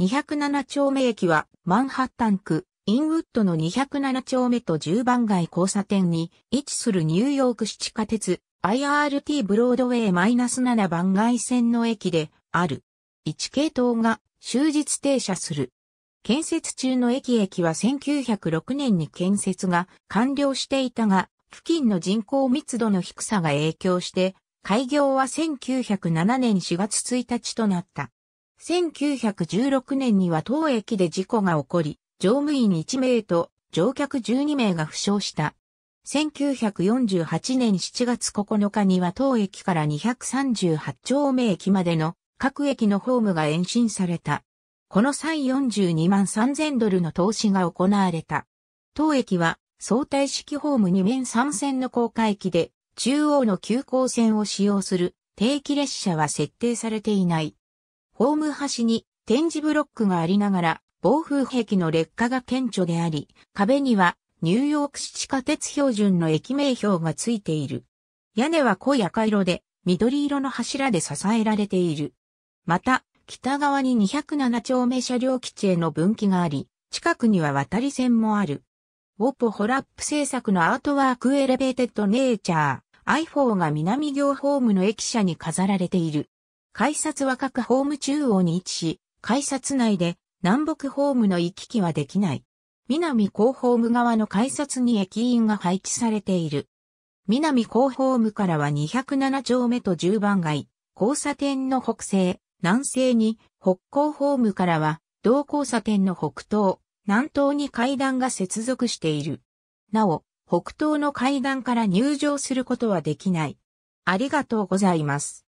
207丁目駅はマンハッタン区インウッドの207丁目と10番街交差点に位置するニューヨーク市地下鉄 IRT ブロードウェイ -7 番街線の駅である。1系統が終日停車する。建設中の駅駅は1906年に建設が完了していたが、付近の人口密度の低さが影響して、開業は1907年4月1日となった。1916年には当駅で事故が起こり、乗務員1名と乗客12名が負傷した。1948年7月9日には当駅から238丁目駅までの各駅のホームが延伸された。この際42万3000ドルの投資が行われた。当駅は相対式ホーム2面3線の高架駅で中央の急行線を使用する定期列車は設定されていない。ホーム端に点字ブロックがありながら、防風壁の劣化が顕著であり、壁にはニューヨーク市地下鉄標準の駅名標がついている。屋根は濃い赤色で、緑色の柱で支えられている。また、北側に207丁目車両基地への分岐があり、近くには渡り線もある。ウォポホラップ制作のアートワークエレベーテッドネイチャー、i4 が南行ホームの駅舎に飾られている。改札は各ホーム中央に位置し、改札内で南北ホームの行き来はできない。南高ホーム側の改札に駅員が配置されている。南高ホームからは207丁目と10番街、交差点の北西、南西に、北高ホームからは、同交差点の北東、南東に階段が接続している。なお、北東の階段から入場することはできない。ありがとうございます。